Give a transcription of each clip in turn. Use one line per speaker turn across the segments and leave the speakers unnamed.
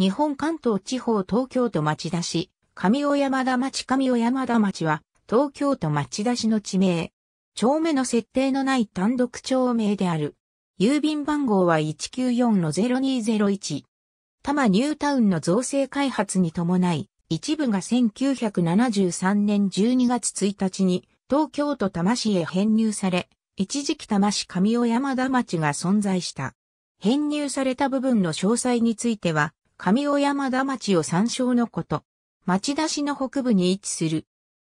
日本関東地方東京都町田市、上尾山田町上尾山田町は、東京都町田市の地名。町名の設定のない単独町名である。郵便番号は194-0201。多摩ニュータウンの造成開発に伴い、一部が1973年12月1日に東京都多摩市へ編入され、一時期多摩市上尾山田町が存在した。編入された部分の詳細については、上尾山田町を参照のこと。町田市の北部に位置する。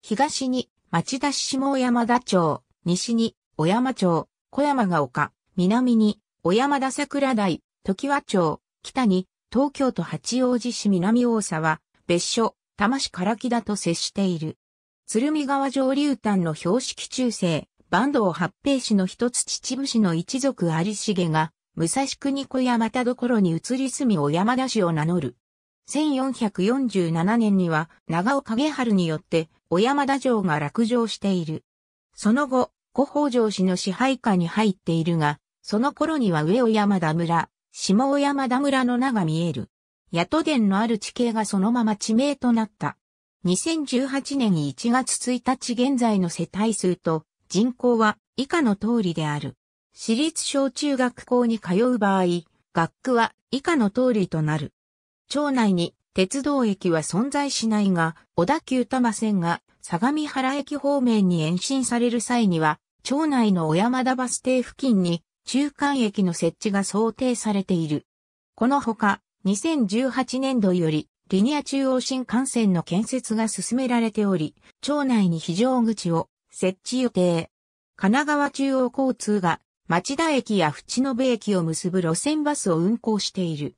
東に町田市下小山田町、西に小山町、小山が丘、南に小山田桜台、時和町、北に東京都八王子市南大沢、別所、多摩市唐木田と接している。鶴見川上流端の標識中世、坂東八平氏の一つ秩父氏の一族有重が、武蔵国小山田所に移り住み小山田氏を名乗る。1447年には長尾影春によって小山田城が落城している。その後、古北条氏の支配下に入っているが、その頃には上小山田村、下小山田村の名が見える。宿殿のある地形がそのまま地名となった。2018年1月1日現在の世帯数と人口は以下の通りである。私立小中学校に通う場合、学区は以下の通りとなる。町内に鉄道駅は存在しないが、小田急多摩線が相模原駅方面に延伸される際には、町内の小山田バス停付近に中間駅の設置が想定されている。このほか、2018年度より、リニア中央新幹線の建設が進められており、町内に非常口を設置予定。神奈川中央交通が町田駅や淵延駅を結ぶ路線バスを運行している。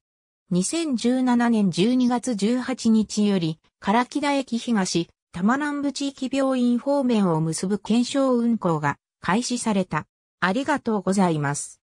2017年12月18日より、唐木田駅東、多摩南部地域病院方面を結ぶ検証運行が開始された。ありがとうございます。